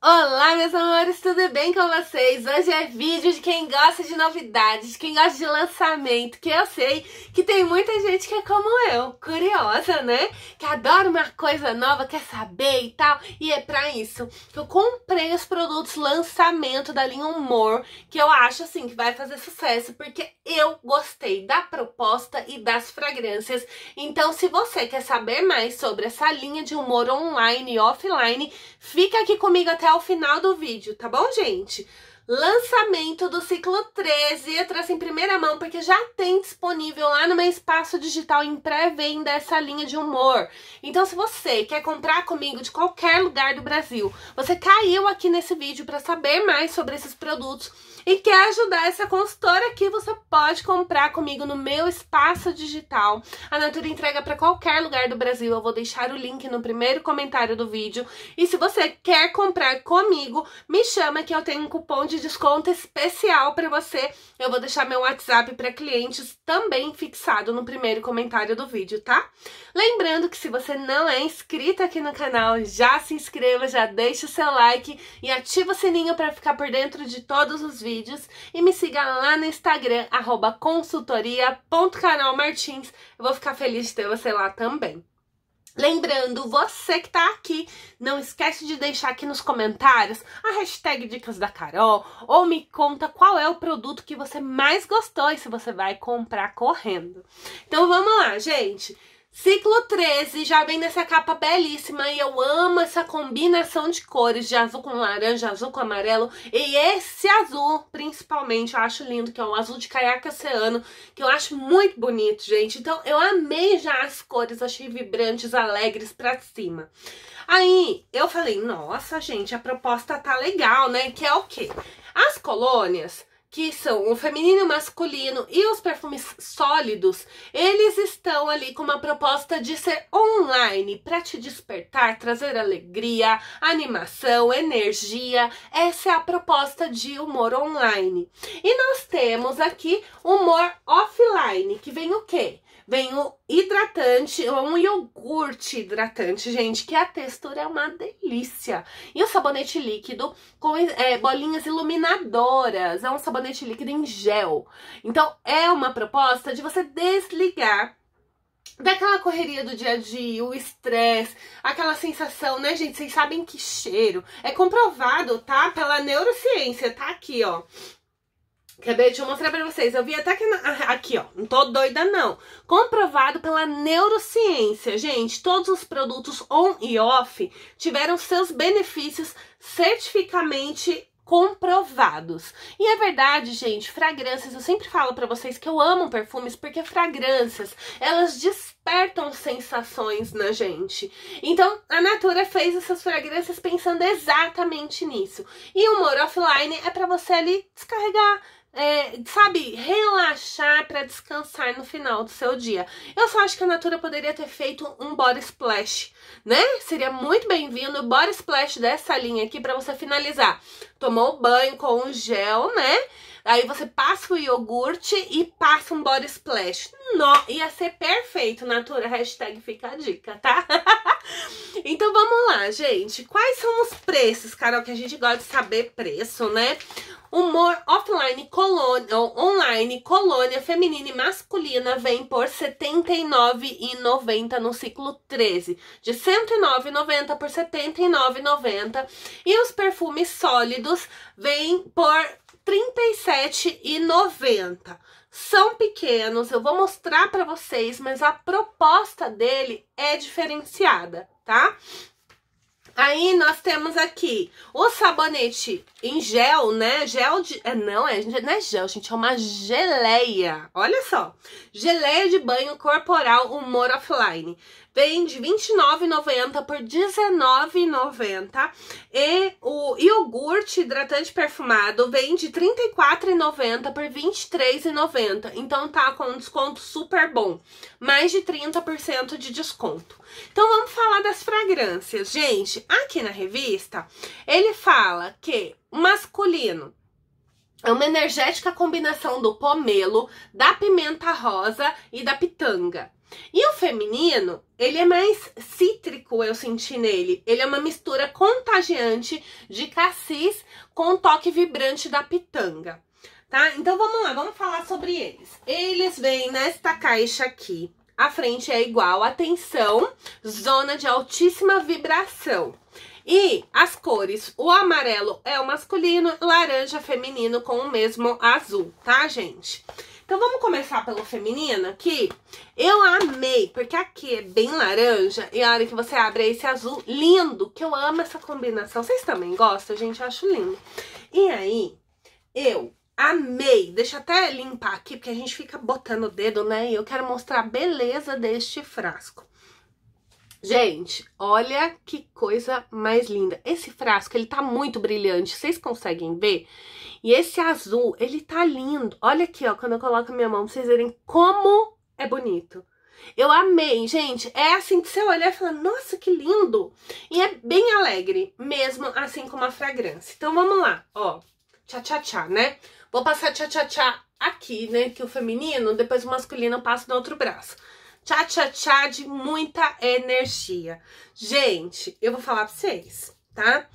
Olá, meus amores, tudo bem com vocês? Hoje é vídeo de quem gosta de novidades, quem gosta de lançamento, que eu sei que tem muita gente que é como eu, curiosa, né? Que adora uma coisa nova, quer saber e tal, e é pra isso que eu comprei os produtos lançamento da linha Humor, que eu acho, assim, que vai fazer sucesso, porque eu gostei da proposta e das fragrâncias. Então, se você quer saber mais sobre essa linha de humor online e offline, fica aqui comigo até até o final do vídeo, tá bom, gente? Lançamento do ciclo 13, eu trouxe em primeira mão porque já tem disponível lá no meu espaço digital em pré-venda essa linha de humor. Então, se você quer comprar comigo de qualquer lugar do Brasil, você caiu aqui nesse vídeo para saber mais sobre esses produtos e quer ajudar essa consultora aqui, você pode comprar comigo no meu espaço digital. A Natura entrega para qualquer lugar do Brasil. Eu vou deixar o link no primeiro comentário do vídeo. E se você quer comprar comigo, me chama que eu tenho um cupom de desconto especial para você. Eu vou deixar meu WhatsApp para clientes também fixado no primeiro comentário do vídeo, tá? Lembrando que se você não é inscrito aqui no canal, já se inscreva, já deixa o seu like e ativa o sininho para ficar por dentro de todos os vídeos vídeos e me siga lá no Instagram, arroba consultoria.canalmartins. Eu vou ficar feliz de ter você lá também. Lembrando, você que tá aqui, não esquece de deixar aqui nos comentários a hashtag Dicas da Carol ou me conta qual é o produto que você mais gostou e se você vai comprar correndo. Então vamos lá, gente! Ciclo 13, já vem nessa capa belíssima e eu amo essa combinação de cores, de azul com laranja, azul com amarelo e esse azul, principalmente, eu acho lindo, que é um azul de caiaque oceano, que eu acho muito bonito, gente. Então, eu amei já as cores, achei vibrantes, alegres pra cima. Aí, eu falei, nossa, gente, a proposta tá legal, né? Que é o quê? As colônias, que são o feminino e o masculino e os perfumes sólidos, eles estão ali com uma proposta de ser online para te despertar, trazer alegria, animação, energia. Essa é a proposta de humor online. E nós temos aqui humor offline, que vem o quê? Vem o hidratante, um iogurte hidratante, gente, que a textura é uma delícia. E o sabonete líquido com é, bolinhas iluminadoras, é um sabonete líquido em gel. Então, é uma proposta de você desligar daquela correria do dia a dia, o estresse, aquela sensação, né, gente? Vocês sabem que cheiro. É comprovado, tá? Pela neurociência, tá aqui, ó. Quer ver? Deixa eu mostrar pra vocês. Eu vi até que... Aqui, ó. Não tô doida, não. Comprovado pela neurociência, gente. Todos os produtos on e off tiveram seus benefícios certificamente comprovados. E é verdade, gente, fragrâncias, eu sempre falo para vocês que eu amo perfumes porque fragrâncias, elas despertam sensações na gente. Então, a Natura fez essas fragrâncias pensando exatamente nisso. E o humor offline é para você ali descarregar é, sabe, relaxar para descansar no final do seu dia. Eu só acho que a Natura poderia ter feito um body splash, né? Seria muito bem-vindo o body splash dessa linha aqui para você finalizar. Tomou banho com um gel, né? Aí você passa o iogurte e passa um body splash. No, ia ser perfeito, Natura. Hashtag fica a dica, tá? então vamos lá, gente. Quais são os preços, Carol? Que a gente gosta de saber preço, né? Humor offline, colônia, online, colônia feminina e masculina vem por R$ 79,90 no ciclo 13, de R$ 109,90 por R$ 79,90. E os perfumes sólidos vêm por R$ 37,90. São pequenos, eu vou mostrar para vocês, mas a proposta dele é diferenciada, tá? Aí nós temos aqui o sabonete em gel, né? Gel de. É, não, é, não é gel, gente, é uma geleia. Olha só. Geleia de banho corporal, humor offline vem de R$29,90 por R$19,90. E o iogurte hidratante perfumado vem de R$34,90 por R$23,90. Então tá com um desconto super bom. Mais de 30% de desconto. Então vamos falar das fragrâncias. Gente, aqui na revista, ele fala que masculino é uma energética combinação do pomelo, da pimenta rosa e da pitanga. E o feminino, ele é mais cítrico, eu senti nele. Ele é uma mistura contagiante de cassis com um toque vibrante da pitanga, tá? Então vamos lá, vamos falar sobre eles. Eles vêm nesta caixa aqui. A frente é igual, atenção, zona de altíssima vibração. E as cores, o amarelo é o masculino, laranja feminino com o mesmo azul, tá, gente? Então vamos começar pelo feminino, aqui. eu amei, porque aqui é bem laranja, e a hora que você abre é esse azul lindo, que eu amo essa combinação. Vocês também gostam, gente? Eu acho lindo. E aí, eu amei. Deixa eu até limpar aqui, porque a gente fica botando o dedo, né? E eu quero mostrar a beleza deste frasco. Gente, olha que coisa mais linda. Esse frasco, ele tá muito brilhante, vocês conseguem ver? E esse azul, ele tá lindo. Olha aqui, ó, quando eu coloco a minha mão, pra vocês verem como é bonito. Eu amei, gente. É assim que você olhar e falar, nossa, que lindo. E é bem alegre, mesmo assim como a fragrância. Então vamos lá, ó. Tchá, tchá, tchá, né? Vou passar tchá, tchá, tchá aqui, né? Que o feminino, depois o masculino eu passo no outro braço tchá, tchá, tchá de muita energia. Gente, eu vou falar pra vocês, tá?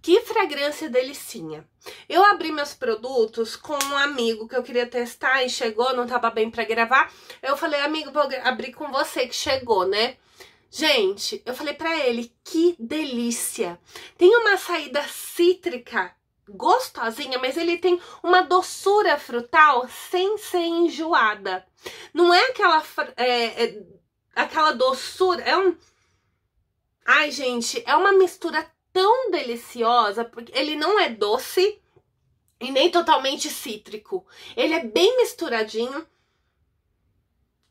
Que fragrância delicinha. Eu abri meus produtos com um amigo que eu queria testar e chegou, não tava bem pra gravar. Eu falei, amigo, vou abrir com você que chegou, né? Gente, eu falei pra ele, que delícia. Tem uma saída cítrica gostosinha, mas ele tem uma doçura frutal sem ser enjoada. Não é aquela é, é, aquela doçura, é um Ai, gente, é uma mistura tão deliciosa, porque ele não é doce e nem totalmente cítrico. Ele é bem misturadinho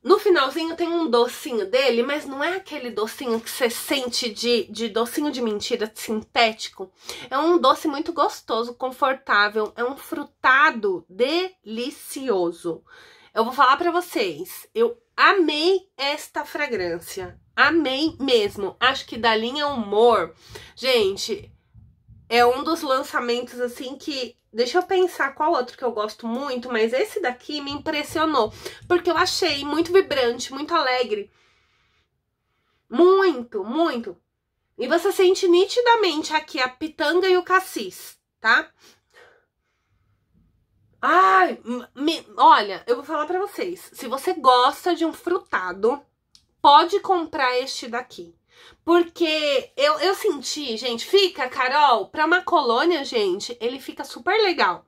no finalzinho tem um docinho dele, mas não é aquele docinho que você sente de, de docinho de mentira sintético. É um doce muito gostoso, confortável, é um frutado delicioso. Eu vou falar para vocês, eu amei esta fragrância. Amei mesmo. Acho que da linha Humor, gente, é um dos lançamentos assim que Deixa eu pensar qual outro que eu gosto muito, mas esse daqui me impressionou, porque eu achei muito vibrante, muito alegre. Muito, muito. E você sente nitidamente aqui a pitanga e o cassis, tá? Ai, me, olha, eu vou falar para vocês. Se você gosta de um frutado, pode comprar este daqui. Porque eu, eu senti, gente, fica, Carol, pra uma colônia, gente, ele fica super legal.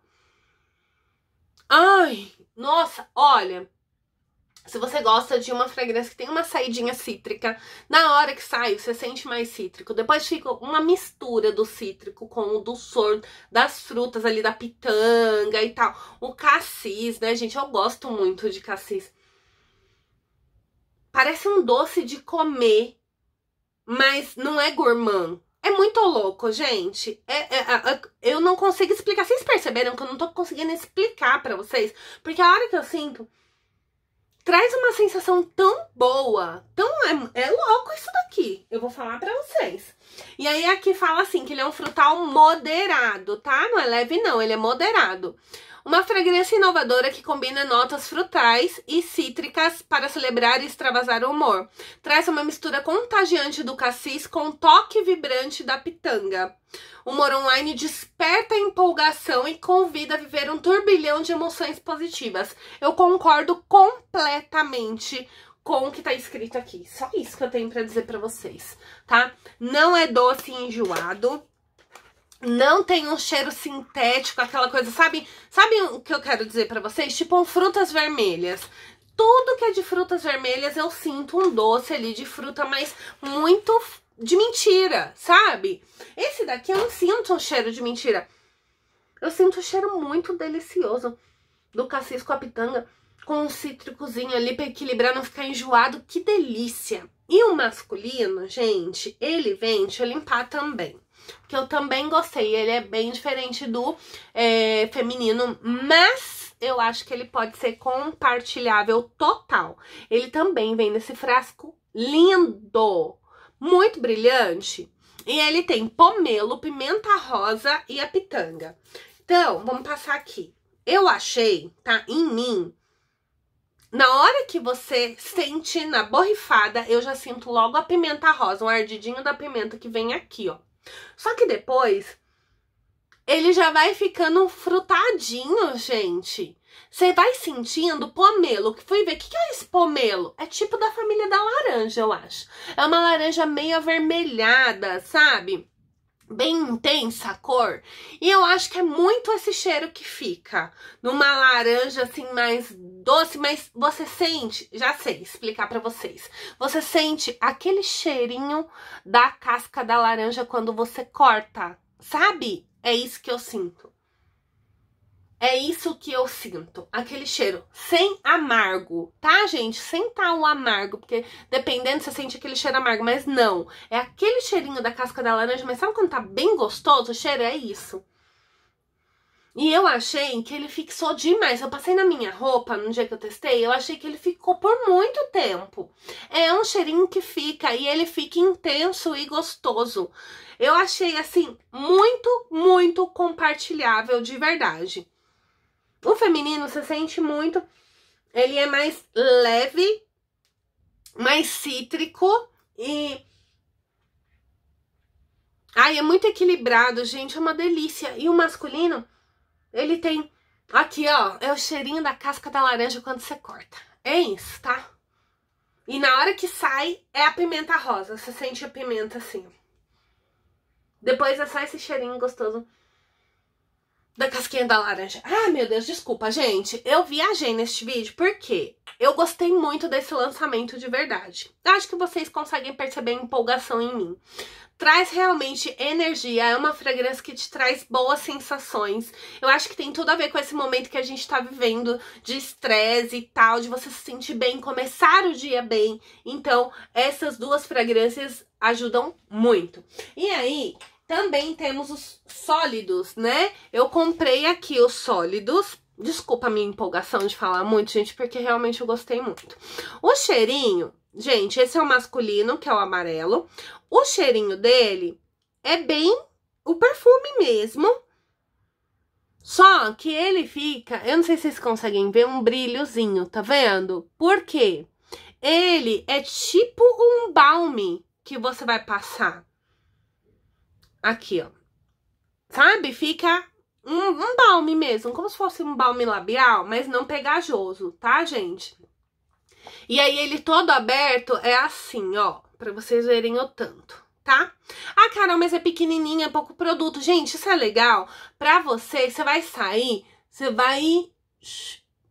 Ai, nossa, olha. Se você gosta de uma fragrância que tem uma saidinha cítrica, na hora que sai, você sente mais cítrico. Depois fica uma mistura do cítrico com o soro das frutas ali da pitanga e tal. O cassis, né, gente? Eu gosto muito de cassis. Parece um doce de comer mas não é gourmand. É muito louco, gente. É, é, é, eu não consigo explicar. Vocês perceberam que eu não tô conseguindo explicar para vocês? Porque a hora que eu sinto, traz uma sensação tão boa. Tão, é, é louco isso daqui. Eu vou falar para vocês. E aí aqui fala assim, que ele é um frutal moderado, tá? Não é leve não, ele é moderado. Uma fragrância inovadora que combina notas frutais e cítricas para celebrar e extravasar o humor. Traz uma mistura contagiante do cassis com um toque vibrante da pitanga. O humor online desperta empolgação e convida a viver um turbilhão de emoções positivas. Eu concordo completamente com o que está escrito aqui. Só isso que eu tenho para dizer para vocês, tá? Não é doce enjoado não tem um cheiro sintético, aquela coisa, sabe? Sabe o que eu quero dizer para vocês? Tipo frutas vermelhas. Tudo que é de frutas vermelhas eu sinto um doce ali de fruta, mas muito de mentira, sabe? Esse daqui eu não sinto um cheiro de mentira. Eu sinto um cheiro muito delicioso do cassis com a pitanga, com um cítricozinho ali para equilibrar, não ficar enjoado. Que delícia! E o masculino, gente, ele vem, deixa eu limpar também que eu também gostei. Ele é bem diferente do é, feminino, mas eu acho que ele pode ser compartilhável total. Ele também vem nesse frasco lindo, muito brilhante. E ele tem pomelo, pimenta rosa e a pitanga. Então, vamos passar aqui. Eu achei, tá? Em mim, na hora que você sente na borrifada, eu já sinto logo a pimenta rosa, um ardidinho da pimenta que vem aqui, ó. Só que depois, ele já vai ficando frutadinho, gente. Você vai sentindo pomelo, que fui ver, o que, que é esse pomelo? É tipo da família da laranja, eu acho. É uma laranja meio avermelhada, sabe? Bem intensa a cor. E eu acho que é muito esse cheiro que fica. Numa laranja, assim, mais doce, mas você sente, já sei explicar para vocês. Você sente aquele cheirinho da casca da laranja quando você corta, sabe? É isso que eu sinto. É isso que eu sinto, aquele cheiro sem amargo, tá, gente? Sem tal o amargo, porque dependendo você sente aquele cheiro amargo, mas não. É aquele cheirinho da casca da laranja, mas sabe quando tá bem gostoso? O cheiro é isso. E eu achei que ele fixou demais. Eu passei na minha roupa no dia que eu testei, eu achei que ele ficou por muito tempo. É um cheirinho que fica e ele fica intenso e gostoso. Eu achei assim muito, muito compartilhável de verdade. O feminino você sente muito, ele é mais leve, mais cítrico e Ai, é muito equilibrado, gente, é uma delícia. E o masculino, ele tem aqui, ó, é o cheirinho da casca da laranja quando você corta. É isso, tá? E na hora que sai, é a pimenta rosa. Você sente a pimenta assim. Depois é só esse cheirinho gostoso da casquinha da laranja. Ah, meu Deus, desculpa, gente. Eu viajei neste vídeo porque eu gostei muito desse lançamento de verdade. Acho que vocês conseguem perceber a empolgação em mim. Traz realmente energia, é uma fragrância que te traz boas sensações. Eu acho que tem tudo a ver com esse momento que a gente tá vivendo de estresse e tal, de você se sentir bem, começar o dia bem. Então, essas duas fragrâncias ajudam muito. E aí, também temos os sólidos, né? Eu comprei aqui os sólidos. Desculpa a minha empolgação de falar muito, gente, porque realmente eu gostei muito. O cheirinho, gente, esse é o masculino, que é o amarelo. O cheirinho dele é bem o perfume mesmo. Só que ele fica, eu não sei se vocês conseguem ver, um brilhozinho, tá vendo? Por quê? Ele é tipo um balme que você vai passar. Aqui, ó. Sabe? Fica um, um balme mesmo, como se fosse um balme labial, mas não pegajoso, tá, gente? E aí ele todo aberto é assim, ó, pra vocês verem o tanto, tá? Ah, Carol, mas é pequenininha, é pouco produto. Gente, isso é legal pra você, você vai sair, você vai...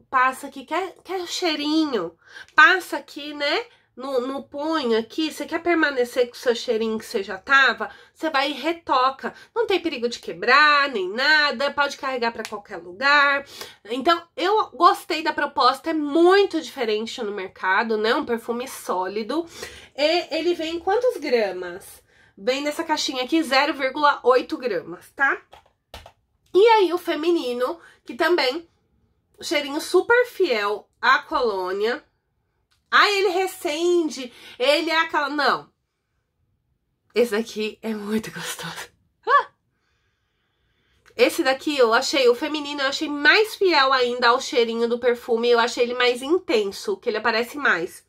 Passa aqui, quer, quer cheirinho, passa aqui, né? no, no punho aqui, você quer permanecer com o seu cheirinho que você já tava, você vai e retoca. Não tem perigo de quebrar, nem nada, pode carregar para qualquer lugar. Então, eu gostei da proposta, é muito diferente no mercado, né? Um perfume sólido. E ele vem quantos gramas? Vem nessa caixinha aqui, 0,8 gramas, tá? E aí, o feminino, que também, cheirinho super fiel à colônia, ah, ele recende, ele é aquela. Não. Esse daqui é muito gostoso. Esse daqui eu achei, o feminino, eu achei mais fiel ainda ao cheirinho do perfume. Eu achei ele mais intenso, que ele aparece mais.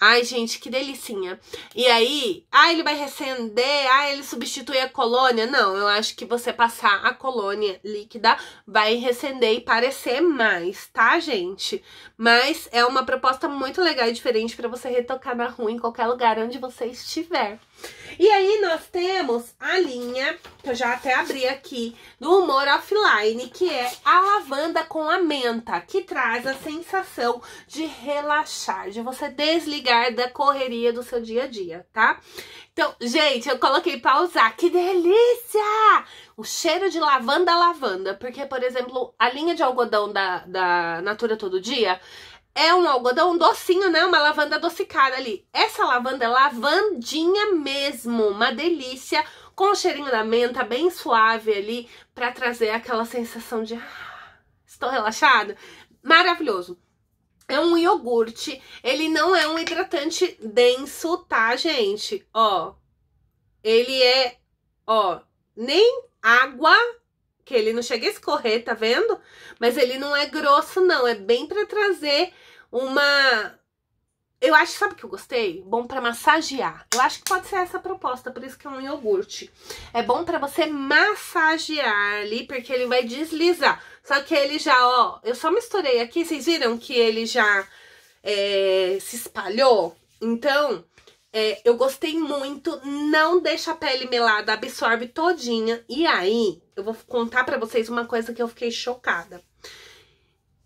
Ai, gente, que delicinha. E aí, ah, ele vai rescender, ah, ele substitui a colônia. Não, eu acho que você passar a colônia líquida vai rescender e parecer mais, tá, gente? Mas é uma proposta muito legal e diferente para você retocar na rua em qualquer lugar onde você estiver. E aí nós temos a linha, que eu já até abri aqui, do humor offline, que é a lavanda com a menta, que traz a sensação de relaxar, de você desligar desligar da correria do seu dia a dia, tá? Então, gente, eu coloquei pausar. Que delícia! O cheiro de lavanda lavanda, porque, por exemplo, a linha de algodão da, da Natura Todo Dia é um algodão docinho, né? Uma lavanda adocicada ali. Essa lavanda é lavandinha mesmo, uma delícia, com o cheirinho da menta bem suave ali, para trazer aquela sensação de ah, estou relaxado. Maravilhoso. É um iogurte, ele não é um hidratante denso, tá, gente? Ó, ele é, ó, nem água, que ele não chega a escorrer, tá vendo? Mas ele não é grosso, não, é bem para trazer uma eu acho, sabe o que eu gostei? Bom para massagear. Eu acho que pode ser essa a proposta, por isso que é um iogurte. É bom para você massagear ali, porque ele vai deslizar. Só que ele já, ó, eu só misturei aqui, vocês viram que ele já é, se espalhou? Então, é, eu gostei muito, não deixa a pele melada, absorve todinha. E aí, eu vou contar para vocês uma coisa que eu fiquei chocada.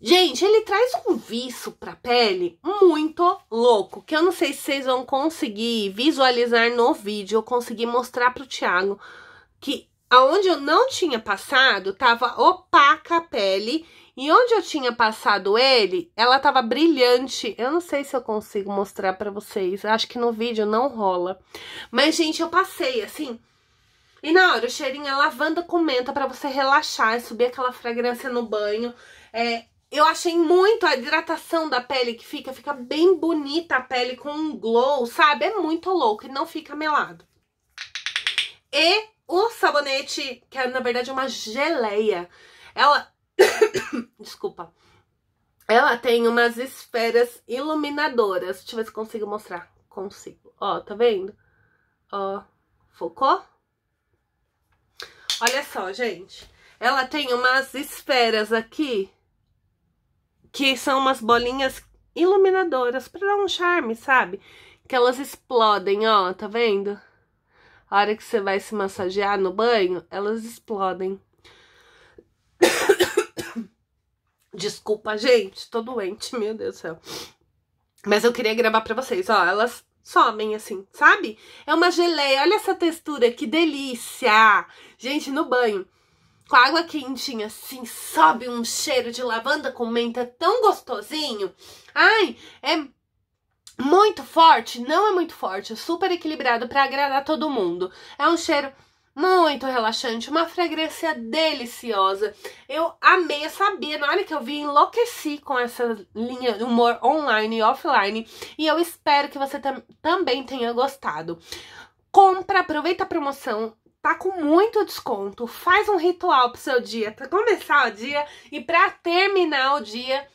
Gente, ele traz um viço pra pele muito louco, que eu não sei se vocês vão conseguir visualizar no vídeo, eu consegui mostrar pro Thiago que aonde eu não tinha passado, tava opaca a pele, e onde eu tinha passado ele, ela tava brilhante. Eu não sei se eu consigo mostrar pra vocês, acho que no vídeo não rola. Mas, gente, eu passei, assim, e na hora, o cheirinho é lavanda com menta pra você relaxar e é subir aquela fragrância no banho. É, eu achei muito a hidratação da pele que fica, fica bem bonita a pele com um glow, sabe? É muito louco e não fica melado. E o sabonete, que é, na verdade é uma geleia, ela... Desculpa. Ela tem umas esferas iluminadoras. Deixa eu ver se consigo mostrar. Consigo. Ó, tá vendo? Ó, focou? Olha só, gente. Ela tem umas esferas aqui que são umas bolinhas iluminadoras para dar um charme, sabe? Que elas explodem, ó, tá vendo? A hora que você vai se massagear no banho, elas explodem. Desculpa, gente, tô doente, meu Deus do céu. Mas eu queria gravar para vocês, ó, elas somem assim, sabe? É uma geleia, olha essa textura, que delícia! Gente, no banho, com a água quentinha, assim, sobe um cheiro de lavanda com menta tão gostosinho. Ai, é muito forte? Não é muito forte, é super equilibrado para agradar todo mundo. É um cheiro muito relaxante, uma fragrância deliciosa. Eu amei, eu sabia, na hora que eu vi, enlouqueci com essa linha de humor online e offline. E eu espero que você tam também tenha gostado. Compra, aproveita a promoção, tá com muito desconto. Faz um ritual pro seu dia, para começar o dia e para terminar o dia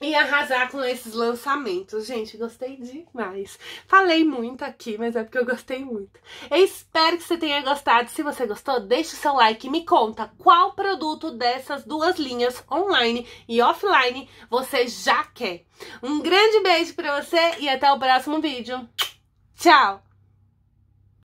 e arrasar com esses lançamentos. Gente, gostei demais. Falei muito aqui, mas é porque eu gostei muito. Eu espero que você tenha gostado. Se você gostou, deixa o seu like e me conta qual produto dessas duas linhas, online e offline, você já quer. Um grande beijo para você e até o próximo vídeo. Tchau!